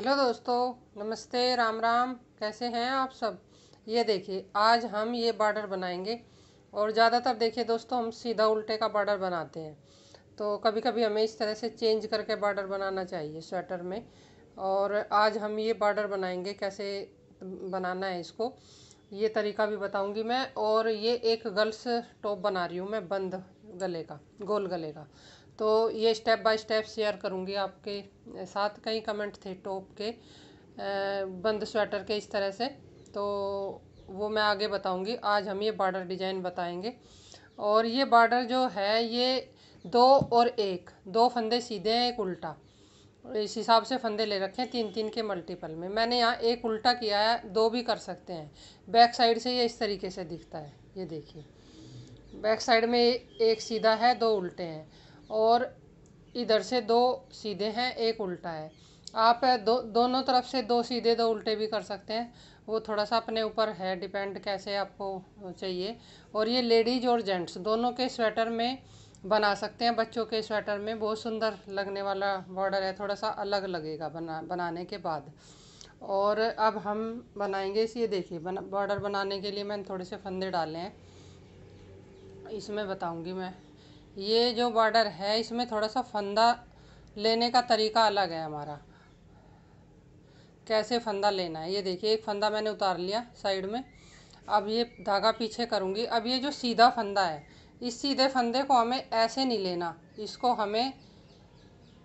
hello दोस्तों नमस्ते राम राम कैसे हैं आप सब ये देखिए आज हम ये बॉर्डर बनाएंगे और ज़्यादातर देखिए दोस्तों हम सीधा उल्टे का बॉर्डर बनाते हैं तो कभी कभी हमें इस तरह से चेंज करके बॉर्डर बनाना चाहिए स्वेटर में और आज हम ये बॉर्डर बनाएंगे कैसे बनाना है इसको ये तरीका भी बताऊँगी मैं और ये एक गर्ल्स टॉप बना रही हूँ मैं बंद गले का गोल गले का तो ये स्टेप बाय स्टेप शेयर करूँगी आपके साथ कई कमेंट थे टॉप के बंद स्वेटर के इस तरह से तो वो मैं आगे बताऊँगी आज हम ये बॉर्डर डिज़ाइन बताएंगे और ये बॉर्डर जो है ये दो और एक दो फंदे सीधे हैं एक उल्टा इस हिसाब से फंदे ले रखे हैं तीन तीन के मल्टीपल में मैंने यहाँ एक उल्टा किया है दो भी कर सकते हैं बैक साइड से ये इस तरीके से दिखता है ये देखिए बैक साइड में एक सीधा है दो उल्टे हैं और इधर से दो सीधे हैं एक उल्टा है आप दो दोनों तरफ से दो सीधे दो उल्टे भी कर सकते हैं वो थोड़ा सा अपने ऊपर है डिपेंड कैसे आपको चाहिए और ये लेडीज और जेंट्स दोनों के स्वेटर में बना सकते हैं बच्चों के स्वेटर में बहुत सुंदर लगने वाला बॉर्डर है थोड़ा सा अलग लगेगा बना बनाने के बाद और अब हम बनाएंगे इस ये देखिए बना बॉर्डर बनाने के लिए मैंने थोड़े से फंदे डाले हैं इसमें बताऊँगी मैं ये जो बॉर्डर है इसमें थोड़ा सा फंदा लेने का तरीका अलग है हमारा कैसे फंदा लेना है ये देखिए एक फंदा मैंने उतार लिया साइड में अब ये धागा पीछे करूँगी अब ये जो सीधा फंदा है इस सीधे फंदे को हमें ऐसे नहीं लेना इसको हमें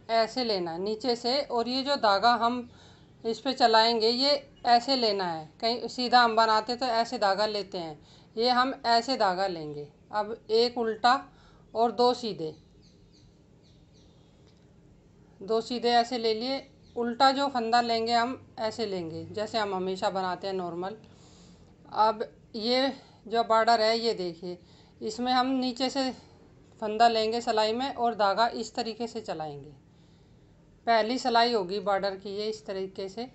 ऐसे लेना नीचे से और ये जो धागा हम इस पर चलाएँगे ये ऐसे लेना है कहीं सीधा हम बनाते तो ऐसे धागा लेते हैं ये हम ऐसे धागा लेंगे अब एक उल्टा और दो सीधे दो सीधे ऐसे ले लिए उल्टा जो फंदा लेंगे हम ऐसे लेंगे जैसे हम हमेशा बनाते हैं नॉर्मल अब ये जो बॉर्डर है ये देखिए इसमें हम नीचे से फंदा लेंगे सिलाई में और धागा इस तरीके से चलाएंगे पहली सिलाई होगी बॉर्डर की ये इस तरीके से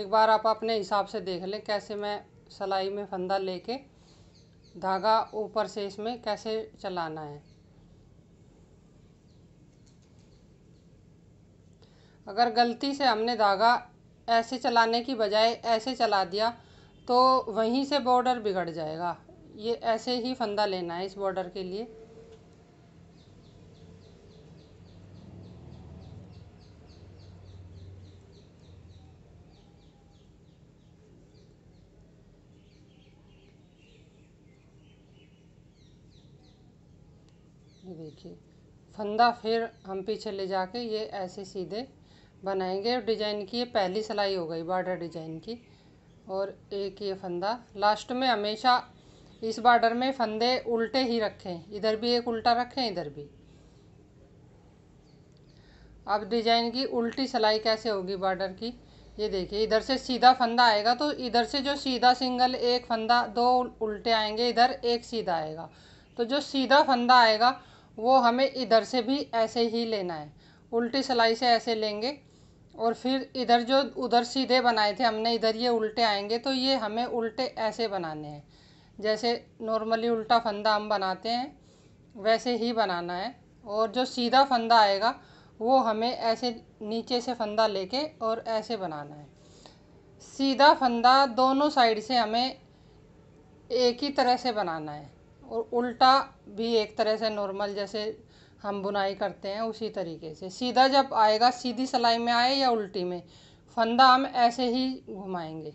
एक बार आप अपने हिसाब से देख लें कैसे मैं सलाई में फंदा लेके धागा ऊपर से इसमें कैसे चलाना है अगर गलती से हमने धागा ऐसे चलाने की बजाय ऐसे चला दिया तो वहीं से बॉर्डर बिगड़ जाएगा ये ऐसे ही फंदा लेना है इस बॉर्डर के लिए ये देखिए फंदा फिर हम पीछे ले जाके ये ऐसे सीधे बनाएंगे और डिजाइन की ये पहली सिलाई हो गई बॉर्डर डिजाइन की और एक ये फंदा लास्ट में हमेशा इस बॉर्डर में फंदे उल्टे ही रखें इधर भी एक उल्टा रखें इधर भी अब डिजाइन की उल्टी सिलाई कैसे होगी बॉर्डर की ये देखिए इधर से सीधा फंदा आएगा तो इधर से जो सीधा सिंगल एक फंदा दो उल्टे आएंगे इधर एक सीधा आएगा तो जो सीधा फंदा आएगा वो हमें इधर से भी ऐसे ही लेना है उल्टी सिलाई से ऐसे लेंगे और फिर इधर जो उधर सीधे बनाए थे हमने इधर ये उल्टे आएंगे तो ये हमें उल्टे ऐसे बनाने हैं जैसे नॉर्मली उल्टा फंदा हम बनाते हैं वैसे ही बनाना है और जो सीधा फंदा आएगा वो हमें ऐसे नीचे से फंदा लेके और ऐसे बनाना है सीधा फंदा दोनों साइड से हमें एक ही तरह से बनाना है और उल्टा भी एक तरह से नॉर्मल जैसे हम बुनाई करते हैं उसी तरीके से सीधा जब आएगा सीधी सिलाई में आए या उल्टी में फंदा हम ऐसे ही घुमाएंगे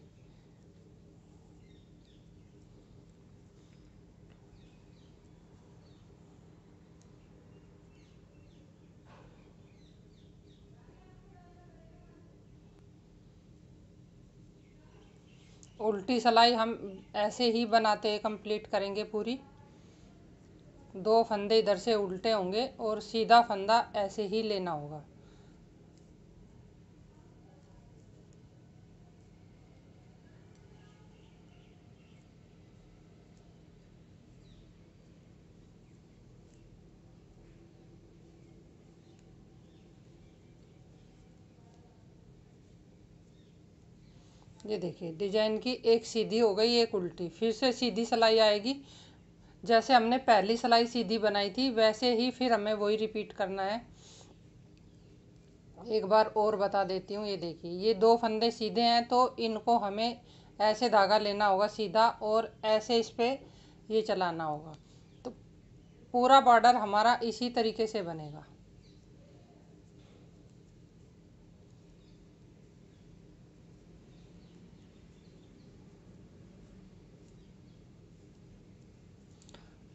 उल्टी सलाई हम ऐसे ही बनाते कंप्लीट करेंगे पूरी दो फंदे इधर से उल्टे होंगे और सीधा फंदा ऐसे ही लेना होगा ये देखिए डिजाइन की एक सीधी हो गई एक उल्टी फिर से सीधी सिलाई आएगी जैसे हमने पहली सिलाई सीधी बनाई थी वैसे ही फिर हमें वही रिपीट करना है एक बार और बता देती हूँ ये देखिए ये दो फंदे सीधे हैं तो इनको हमें ऐसे धागा लेना होगा सीधा और ऐसे इस पर ये चलाना होगा तो पूरा बॉर्डर हमारा इसी तरीके से बनेगा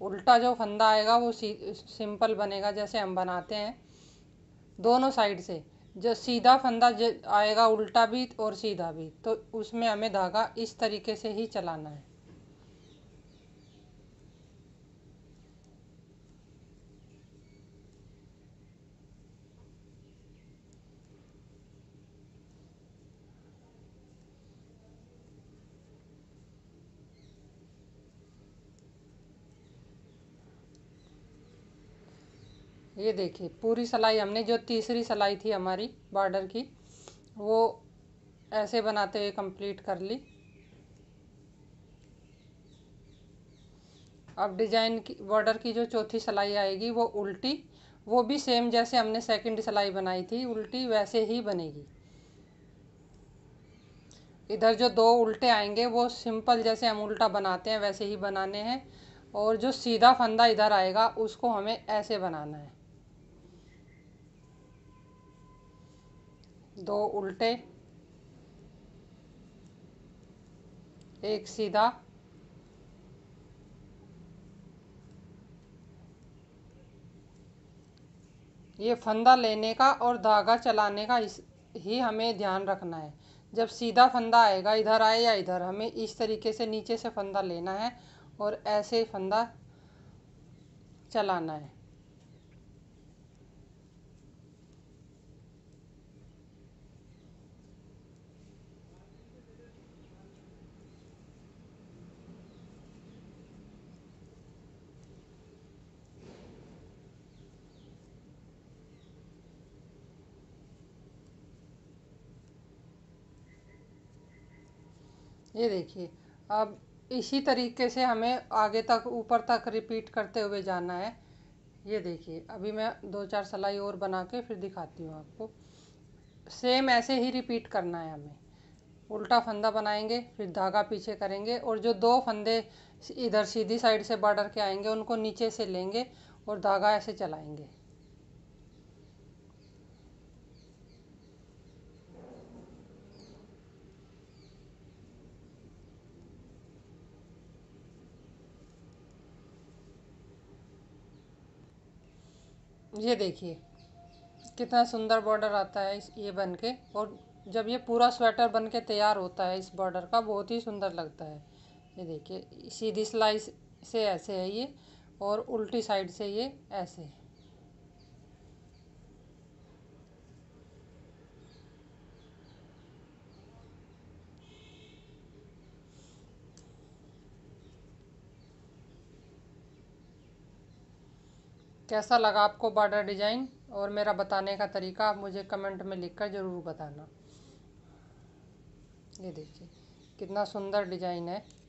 उल्टा जो फंदा आएगा वो सिंपल बनेगा जैसे हम बनाते हैं दोनों साइड से जो सीधा फंदा आएगा उल्टा भी और सीधा भी तो उसमें हमें धागा इस तरीके से ही चलाना है ये देखिए पूरी सलाई हमने जो तीसरी सलाई थी हमारी बॉर्डर की वो ऐसे बनाते हुए कंप्लीट कर ली अब डिजाइन की बॉर्डर की जो चौथी सलाई आएगी वो उल्टी वो भी सेम जैसे हमने सेकंड सलाई बनाई थी उल्टी वैसे ही बनेगी इधर जो दो उल्टे आएंगे वो सिंपल जैसे हम उल्टा बनाते हैं वैसे ही बनाने हैं और जो सीधा फंदा इधर आएगा उसको हमें ऐसे बनाना है दो उल्टे एक सीधा ये फंदा लेने का और धागा चलाने का इस ही हमें ध्यान रखना है जब सीधा फंदा आएगा इधर आए या इधर हमें इस तरीके से नीचे से फंदा लेना है और ऐसे फंदा चलाना है ये देखिए अब इसी तरीके से हमें आगे तक ऊपर तक रिपीट करते हुए जाना है ये देखिए अभी मैं दो चार सलाई और बना के फिर दिखाती हूँ आपको सेम ऐसे ही रिपीट करना है हमें उल्टा फंदा बनाएंगे फिर धागा पीछे करेंगे और जो दो फंदे इधर सीधी साइड से बॉर्डर के आएंगे उनको नीचे से लेंगे और धागा ऐसे चलाएंगे ये देखिए कितना सुंदर बॉर्डर आता है इस ये बन के और जब ये पूरा स्वेटर बन के तैयार होता है इस बॉर्डर का बहुत ही सुंदर लगता है ये देखिए सीधी सिलाई से ऐसे है ये और उल्टी साइड से ये ऐसे है कैसा लगा आपको बॉर्डर डिज़ाइन और मेरा बताने का तरीका आप मुझे कमेंट में लिखकर ज़रूर बताना ये देखिए कितना सुंदर डिज़ाइन है